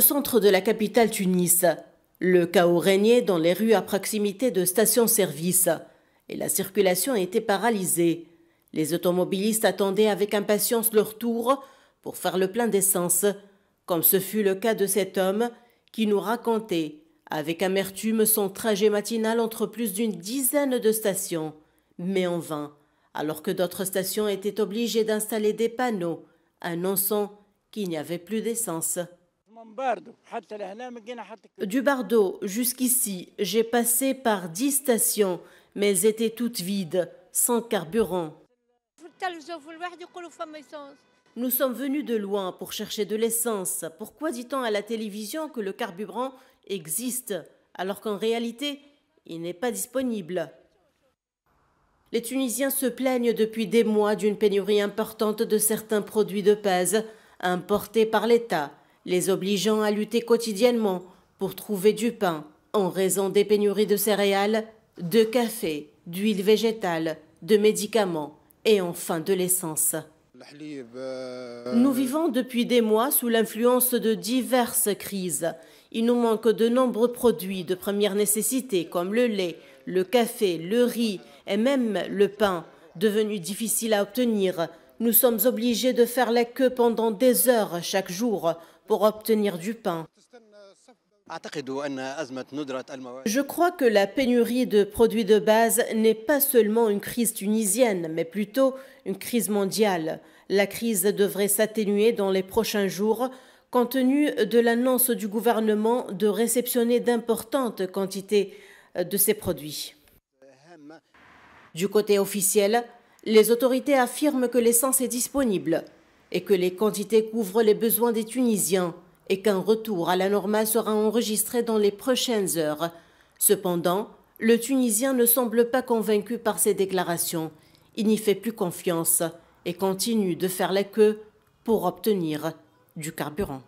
centre de la capitale Tunis. Le chaos régnait dans les rues à proximité de stations-service et la circulation était paralysée. Les automobilistes attendaient avec impatience leur tour pour faire le plein d'essence, comme ce fut le cas de cet homme qui nous racontait avec amertume son trajet matinal entre plus d'une dizaine de stations, mais en vain, alors que d'autres stations étaient obligées d'installer des panneaux annonçant qu'il n'y avait plus d'essence. Du Bardo jusqu'ici, j'ai passé par dix stations, mais elles étaient toutes vides, sans carburant. Nous sommes venus de loin pour chercher de l'essence. Pourquoi dit-on à la télévision que le carburant existe alors qu'en réalité, il n'est pas disponible Les Tunisiens se plaignent depuis des mois d'une pénurie importante de certains produits de pèse importés par l'État les obligeant à lutter quotidiennement pour trouver du pain en raison des pénuries de céréales, de café, d'huile végétale, de médicaments et enfin de l'essence. Nous vivons depuis des mois sous l'influence de diverses crises. Il nous manque de nombreux produits de première nécessité comme le lait, le café, le riz et même le pain, devenu difficile à obtenir nous sommes obligés de faire la queue pendant des heures chaque jour pour obtenir du pain. Je crois que la pénurie de produits de base n'est pas seulement une crise tunisienne, mais plutôt une crise mondiale. La crise devrait s'atténuer dans les prochains jours, compte tenu de l'annonce du gouvernement de réceptionner d'importantes quantités de ces produits. Du côté officiel, les autorités affirment que l'essence est disponible et que les quantités couvrent les besoins des Tunisiens et qu'un retour à la normale sera enregistré dans les prochaines heures. Cependant, le Tunisien ne semble pas convaincu par ces déclarations. Il n'y fait plus confiance et continue de faire la queue pour obtenir du carburant.